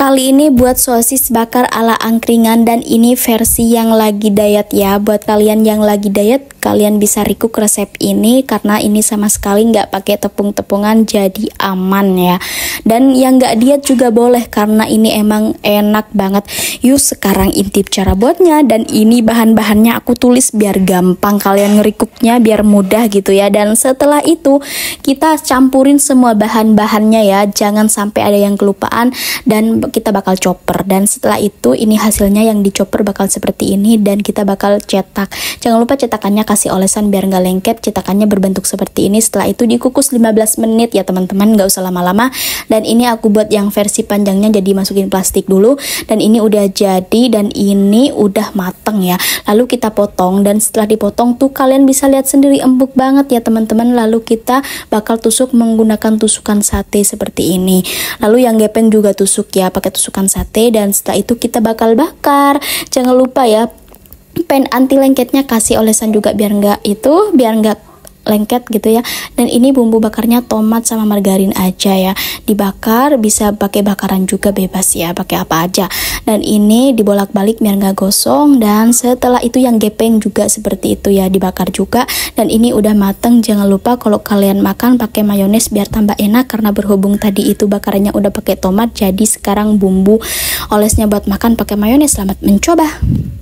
Kali ini buat sosis bakar ala angkringan dan ini versi yang lagi diet ya. Buat kalian yang lagi diet, kalian bisa rikuk resep ini karena ini sama sekali nggak pakai tepung-tepungan jadi aman ya. Dan yang nggak diet juga boleh karena ini emang enak banget. Yuk sekarang intip cara buatnya dan ini bahan-bahannya aku tulis biar gampang kalian ngerikuknya biar mudah gitu ya. Dan setelah itu kita campurin semua bahan-bahannya ya. Jangan sampai ada yang kelupaan dan kita bakal chopper dan setelah itu ini hasilnya yang chopper bakal seperti ini dan kita bakal cetak jangan lupa cetakannya kasih olesan biar nggak lengket cetakannya berbentuk seperti ini setelah itu dikukus 15 menit ya teman-teman nggak usah lama-lama dan ini aku buat yang versi panjangnya jadi masukin plastik dulu dan ini udah jadi dan ini udah mateng ya lalu kita potong dan setelah dipotong tuh kalian bisa lihat sendiri empuk banget ya teman-teman lalu kita bakal tusuk menggunakan tusukan sate seperti ini lalu yang gepeng juga tusuk ya pakai tusukan sate dan setelah itu kita bakal bakar jangan lupa ya pen anti lengketnya kasih olesan juga biar nggak itu biar nggak lengket gitu ya dan ini bumbu bakarnya tomat sama margarin aja ya dibakar bisa pakai bakaran juga bebas ya pakai apa aja dan ini dibolak-balik biar nggak gosong dan setelah itu yang gepeng juga seperti itu ya dibakar juga dan ini udah mateng jangan lupa kalau kalian makan pakai mayones biar tambah enak karena berhubung tadi itu bakarnya udah pakai tomat jadi sekarang bumbu olesnya buat makan pakai mayones selamat mencoba